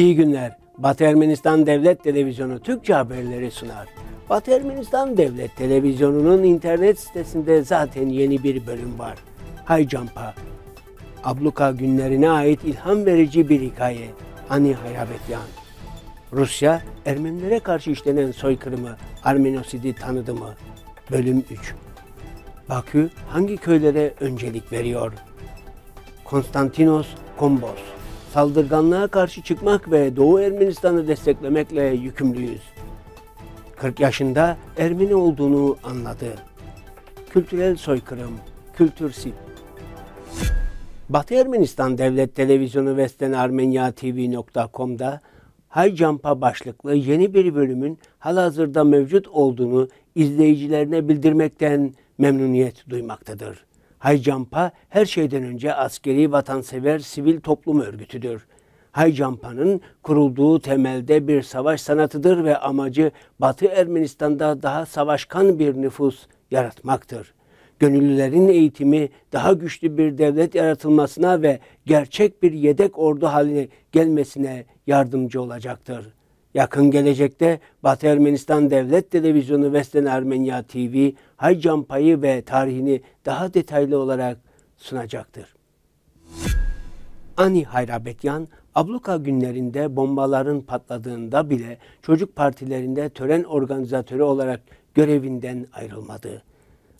İyi günler. Batı Ermenistan Devlet Televizyonu Türkçe haberleri sunar. Batı Ermenistan Devlet Televizyonu'nun internet sitesinde zaten yeni bir bölüm var. Haycampa. Abluka günlerine ait ilham verici bir hikaye. Ani Hayabetyan. Rusya, Ermenilere karşı işlenen soykırımı, Armenosidi tanıdı mı? Bölüm 3. Bakü hangi köylere öncelik veriyor? Konstantinos Kombos saldırganlığa karşı çıkmak ve Doğu Ermenistan'ı desteklemekle yükümlüyüz. 40 yaşında Ermeni olduğunu anladı. Kültürel soykırım, Kültür Sip. Batı Ermenistan Devlet Televizyonu Vesten Armenya TV.com'da Hay Jump'a başlıklı yeni bir bölümün halihazırda mevcut olduğunu izleyicilerine bildirmekten memnuniyet duymaktadır. Haycampa her şeyden önce askeri vatansever sivil toplum örgütüdür. Haycampa'nın kurulduğu temelde bir savaş sanatıdır ve amacı Batı Ermenistan'da daha savaşkan bir nüfus yaratmaktır. Gönüllülerin eğitimi daha güçlü bir devlet yaratılmasına ve gerçek bir yedek ordu haline gelmesine yardımcı olacaktır. Yakın gelecekte Batı Ermenistan Devlet Televizyonu Vesten Armenya TV Haycan payı ve tarihini daha detaylı olarak sunacaktır. Ani Hayrabetyan, abluka günlerinde bombaların patladığında bile çocuk partilerinde tören organizatörü olarak görevinden ayrılmadı.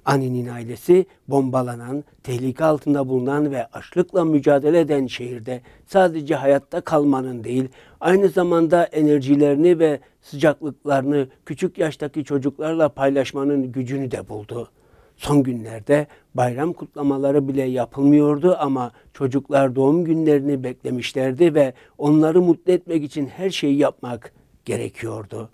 Ani'nin ailesi bombalanan, tehlike altında bulunan ve açlıkla mücadele eden şehirde sadece hayatta kalmanın değil, aynı zamanda enerjilerini ve sıcaklıklarını küçük yaştaki çocuklarla paylaşmanın gücünü de buldu. Son günlerde bayram kutlamaları bile yapılmıyordu ama çocuklar doğum günlerini beklemişlerdi ve onları mutlu etmek için her şeyi yapmak gerekiyordu.''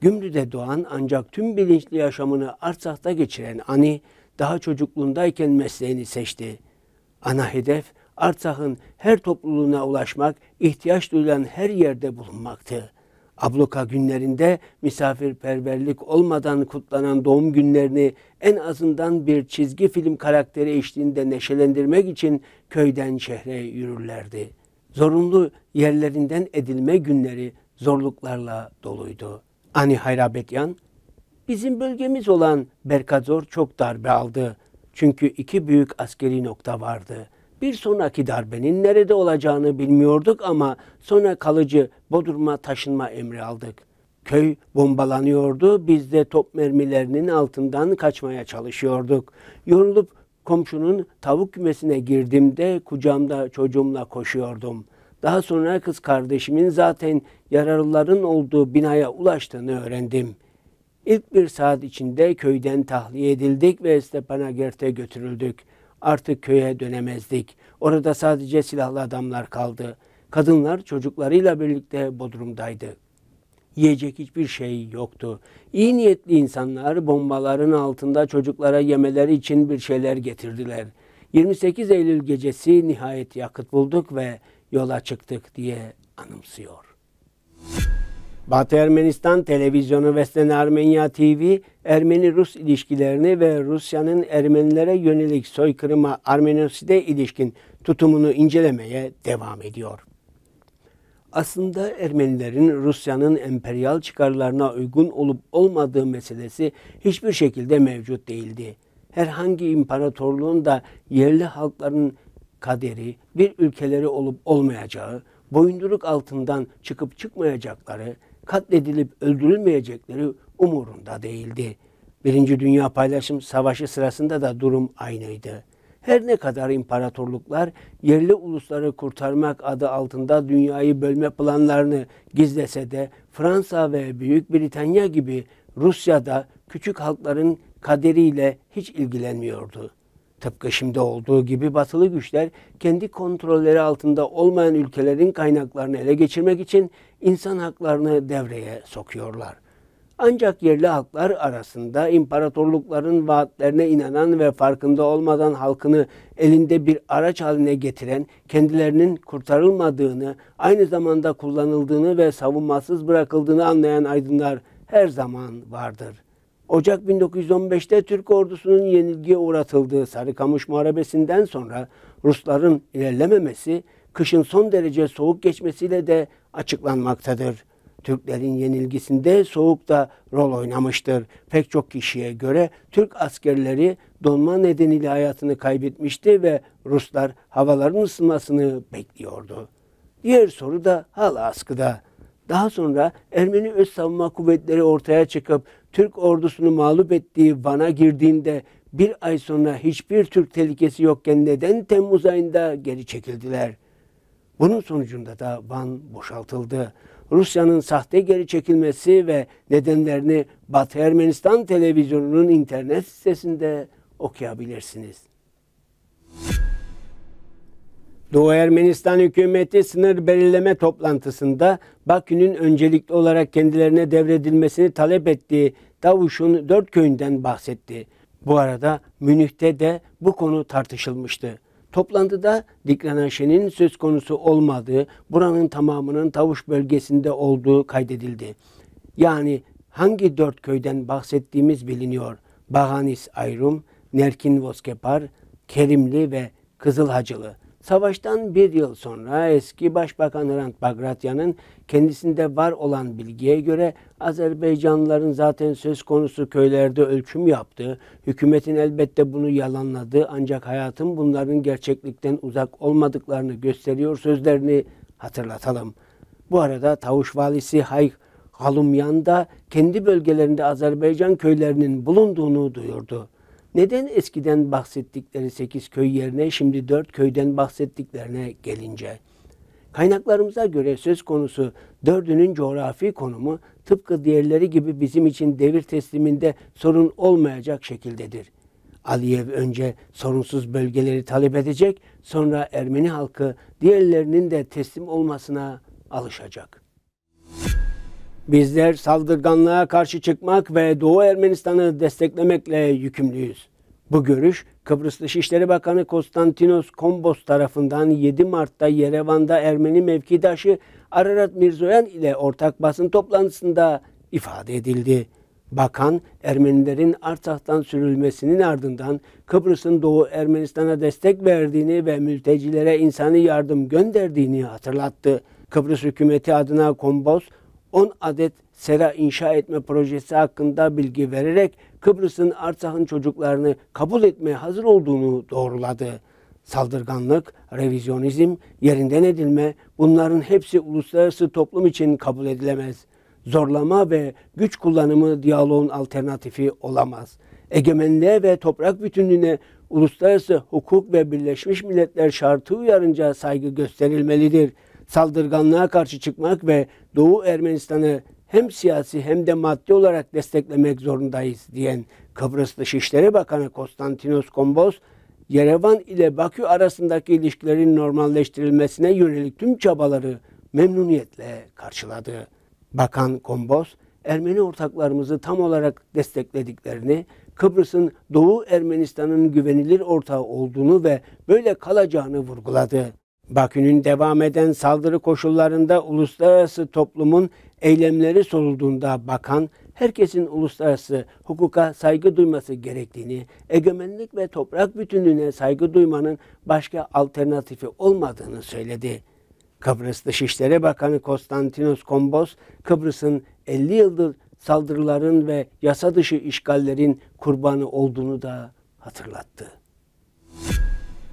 Gümrü'de doğan ancak tüm bilinçli yaşamını Artsak'ta geçiren Ani, daha çocukluğundayken mesleğini seçti. Ana hedef Artsak'ın her topluluğuna ulaşmak, ihtiyaç duyulan her yerde bulunmaktı. Abluka günlerinde misafirperverlik olmadan kutlanan doğum günlerini en azından bir çizgi film karakteri eşliğinde neşelendirmek için köyden şehre yürürlerdi. Zorunlu yerlerinden edilme günleri zorluklarla doluydu. Ani Hayrabetyan, bizim bölgemiz olan Berkazor çok darbe aldı. Çünkü iki büyük askeri nokta vardı. Bir sonraki darbenin nerede olacağını bilmiyorduk ama sonra kalıcı Bodrum'a taşınma emri aldık. Köy bombalanıyordu, biz de top mermilerinin altından kaçmaya çalışıyorduk. Yorulup komşunun tavuk kümesine girdiğimde kucağımda çocuğumla koşuyordum.'' Daha sonra kız kardeşimin zaten yaralıların olduğu binaya ulaştığını öğrendim. İlk bir saat içinde köyden tahliye edildik ve Stepanakert'e götürüldük. Artık köye dönemezdik. Orada sadece silahlı adamlar kaldı. Kadınlar çocuklarıyla birlikte Bodrum'daydı. Yiyecek hiçbir şey yoktu. İyi niyetli insanlar bombaların altında çocuklara yemeleri için bir şeyler getirdiler. 28 Eylül gecesi nihayet yakıt bulduk ve yola çıktık diye anımsıyor. Batı Ermenistan Televizyonu ve Sene Armenya TV, Ermeni-Rus ilişkilerini ve Rusya'nın Ermenilere yönelik soykırıma Armenoside ilişkin tutumunu incelemeye devam ediyor. Aslında Ermenilerin Rusya'nın emperyal çıkarlarına uygun olup olmadığı meselesi hiçbir şekilde mevcut değildi. Herhangi imparatorluğun da yerli halkların kaderi, bir ülkeleri olup olmayacağı, boyunduruk altından çıkıp çıkmayacakları, katledilip öldürülmeyecekleri umurunda değildi. Birinci Dünya Paylaşım Savaşı sırasında da durum aynıydı. Her ne kadar imparatorluklar yerli ulusları kurtarmak adı altında dünyayı bölme planlarını gizlese de Fransa ve Büyük Britanya gibi Rusya'da küçük halkların kaderiyle hiç ilgilenmiyordu. Tıpkı şimdi olduğu gibi batılı güçler kendi kontrolleri altında olmayan ülkelerin kaynaklarını ele geçirmek için insan haklarını devreye sokuyorlar. Ancak yerli halklar arasında imparatorlukların vaatlerine inanan ve farkında olmadan halkını elinde bir araç haline getiren, kendilerinin kurtarılmadığını, aynı zamanda kullanıldığını ve savunmasız bırakıldığını anlayan aydınlar her zaman vardır. Ocak 1915'te Türk ordusunun yenilgiye uğratıldığı Sarıkamış Muharebesi'nden sonra Rusların ilerlememesi kışın son derece soğuk geçmesiyle de açıklanmaktadır. Türklerin yenilgisinde soğuk da rol oynamıştır. Pek çok kişiye göre Türk askerleri donma nedeniyle hayatını kaybetmişti ve Ruslar havaların ısınmasını bekliyordu. Diğer soru da hala askıda. Daha sonra Ermeni öz savunma kuvvetleri ortaya çıkıp Türk ordusunu mağlup ettiği Van'a girdiğinde bir ay sonra hiçbir Türk tehlikesi yokken neden Temmuz ayında geri çekildiler? Bunun sonucunda da Van boşaltıldı. Rusya'nın sahte geri çekilmesi ve nedenlerini Batı Ermenistan televizyonunun internet sitesinde okuyabilirsiniz. Doğu Ermenistan hükümeti sınır belirleme toplantısında Bakü'nün öncelikli olarak kendilerine devredilmesini talep ettiği Davuş'un dört köyünden bahsetti. Bu arada Münih'te de bu konu tartışılmıştı. Toplantıda Diklanaşe'nin söz konusu olmadığı, buranın tamamının Tavuş bölgesinde olduğu kaydedildi. Yani hangi dört köyden bahsettiğimiz biliniyor. Bahanis Ayrum, Nerkin Voskepar, Kerimli ve Kızılhacılı. Savaştan bir yıl sonra eski Başbakan Rant Bagratya'nın kendisinde var olan bilgiye göre Azerbaycanlıların zaten söz konusu köylerde ölçüm yaptığı, hükümetin elbette bunu yalanladığı ancak hayatın bunların gerçeklikten uzak olmadıklarını gösteriyor sözlerini hatırlatalım. Bu arada Tavuş valisi Hayk Halumyan da kendi bölgelerinde Azerbaycan köylerinin bulunduğunu duyurdu. Neden eskiden bahsettikleri sekiz köy yerine şimdi dört köyden bahsettiklerine gelince? Kaynaklarımıza göre söz konusu dördünün coğrafi konumu tıpkı diğerleri gibi bizim için devir tesliminde sorun olmayacak şekildedir. Aliyev önce sorunsuz bölgeleri talep edecek, sonra Ermeni halkı diğerlerinin de teslim olmasına alışacak.'' Bizler saldırganlığa karşı çıkmak ve Doğu Ermenistan'ı desteklemekle yükümlüyüz. Bu görüş Kıbrıs Dışişleri Bakanı Konstantinos Kombos tarafından 7 Mart'ta Yerevan'da Ermeni mevkidaşı Ararat Mirzoyan ile ortak basın toplantısında ifade edildi. Bakan Ermenilerin Artsakh'tan sürülmesinin ardından Kıbrıs'ın Doğu Ermenistan'a destek verdiğini ve mültecilere insani yardım gönderdiğini hatırlattı. Kıbrıs hükümeti adına Kombos 10 adet sera inşa etme projesi hakkında bilgi vererek Kıbrıs'ın Artsakh'ın çocuklarını kabul etmeye hazır olduğunu doğruladı. Saldırganlık, revizyonizm, yerinden edilme bunların hepsi uluslararası toplum için kabul edilemez. Zorlama ve güç kullanımı diyaloğun alternatifi olamaz. Egemenliğe ve toprak bütünlüğüne uluslararası hukuk ve Birleşmiş Milletler şartı uyarınca saygı gösterilmelidir.'' saldırganlığa karşı çıkmak ve Doğu Ermenistan'ı hem siyasi hem de maddi olarak desteklemek zorundayız diyen Kıbrıs Dışişleri Bakanı Konstantinos Kombos, Yerevan ile Bakü arasındaki ilişkilerin normalleştirilmesine yönelik tüm çabaları memnuniyetle karşıladı. Bakan Kombos, Ermeni ortaklarımızı tam olarak desteklediklerini, Kıbrıs'ın Doğu Ermenistan'ın güvenilir ortağı olduğunu ve böyle kalacağını vurguladı. Bakü'nün devam eden saldırı koşullarında uluslararası toplumun eylemleri sorulduğunda bakan herkesin uluslararası hukuka saygı duyması gerektiğini, egemenlik ve toprak bütünlüğüne saygı duymanın başka alternatifi olmadığını söyledi. Kıbrıs Dışişleri Bakanı Konstantinos Kombos, Kıbrıs'ın 50 yıldır saldırıların ve yasa dışı işgallerin kurbanı olduğunu da hatırlattı.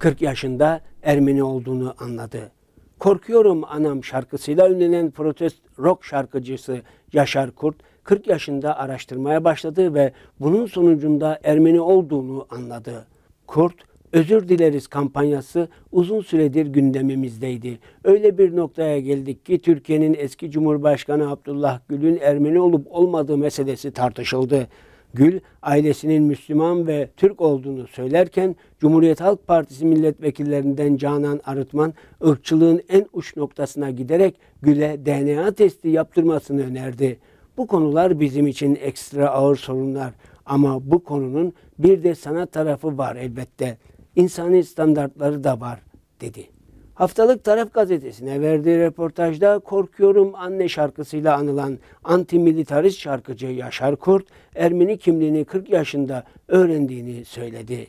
40 yaşında Ermeni olduğunu anladı. Korkuyorum Anam şarkısıyla ünlenen protest rock şarkıcısı Yaşar Kurt 40 yaşında araştırmaya başladı ve bunun sonucunda Ermeni olduğunu anladı. Kurt, özür dileriz kampanyası uzun süredir gündemimizdeydi. Öyle bir noktaya geldik ki Türkiye'nin eski Cumhurbaşkanı Abdullah Gül'ün Ermeni olup olmadığı meselesi tartışıldı. Gül ailesinin Müslüman ve Türk olduğunu söylerken Cumhuriyet Halk Partisi milletvekillerinden Canan Arıtman ırkçılığın en uç noktasına giderek Gül'e DNA testi yaptırmasını önerdi. Bu konular bizim için ekstra ağır sorunlar ama bu konunun bir de sanat tarafı var elbette. İnsani standartları da var dedi. Haftalık Taraf Gazetesi'ne verdiği röportajda Korkuyorum Anne şarkısıyla anılan antimilitarist şarkıcı Yaşar Kurt, Ermeni kimliğini 40 yaşında öğrendiğini söyledi.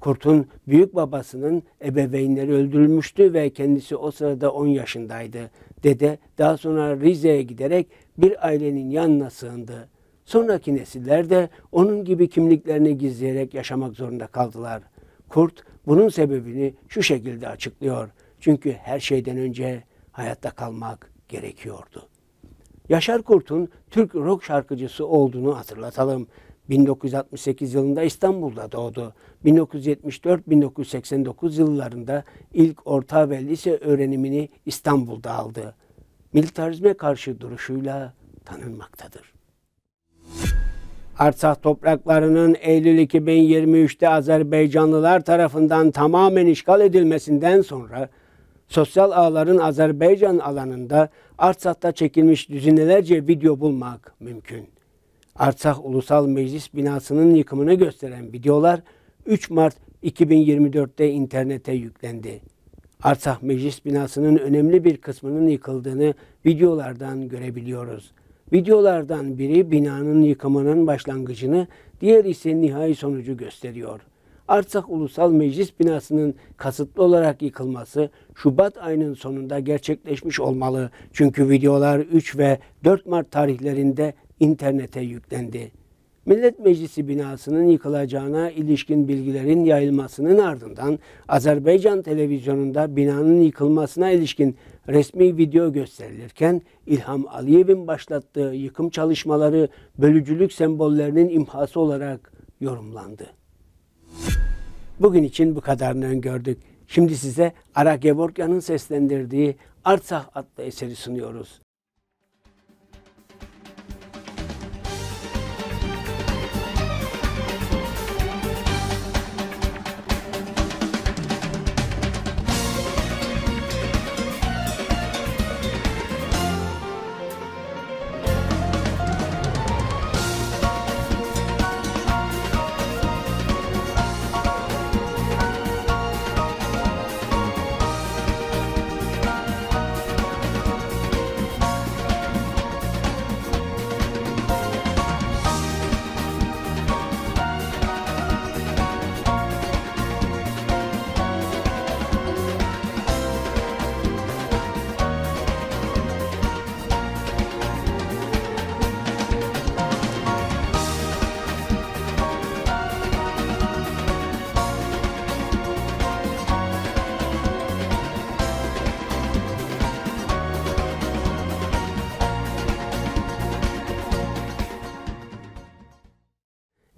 Kurt'un büyük babasının ebeveynleri öldürülmüştü ve kendisi o sırada 10 yaşındaydı. Dede daha sonra Rize'ye giderek bir ailenin yanına sığındı. Sonraki nesiller de onun gibi kimliklerini gizleyerek yaşamak zorunda kaldılar. Kurt bunun sebebini şu şekilde açıklıyor. Çünkü her şeyden önce hayatta kalmak gerekiyordu. Yaşar Kurt'un Türk rock şarkıcısı olduğunu hatırlatalım. 1968 yılında İstanbul'da doğdu. 1974-1989 yıllarında ilk orta ve lise öğrenimini İstanbul'da aldı. Militarizme karşı duruşuyla tanınmaktadır. Artsah topraklarının Eylül 2023'te Azerbaycanlılar tarafından tamamen işgal edilmesinden sonra sosyal ağların Azerbaycan alanında Artsak'ta çekilmiş düzinelerce video bulmak mümkün. Artsak Ulusal Meclis binasının yıkımını gösteren videolar 3 Mart 2024'te internete yüklendi. Artsak Meclis binasının önemli bir kısmının yıkıldığını videolardan görebiliyoruz. Videolardan biri binanın yıkımının başlangıcını, diğer ise nihai sonucu gösteriyor.'' Arsak Ulusal Meclis binasının kasıtlı olarak yıkılması Şubat ayının sonunda gerçekleşmiş olmalı. Çünkü videolar 3 ve 4 Mart tarihlerinde internete yüklendi. Millet Meclisi binasının yıkılacağına ilişkin bilgilerin yayılmasının ardından Azerbaycan televizyonunda binanın yıkılmasına ilişkin resmi video gösterilirken İlham Aliyev'in başlattığı yıkım çalışmaları bölücülük sembollerinin imhası olarak yorumlandı. Bugün için bu kadarını öngördük. Şimdi size Ara Gevorkyan'ın seslendirdiği Artsah adlı eseri sunuyoruz.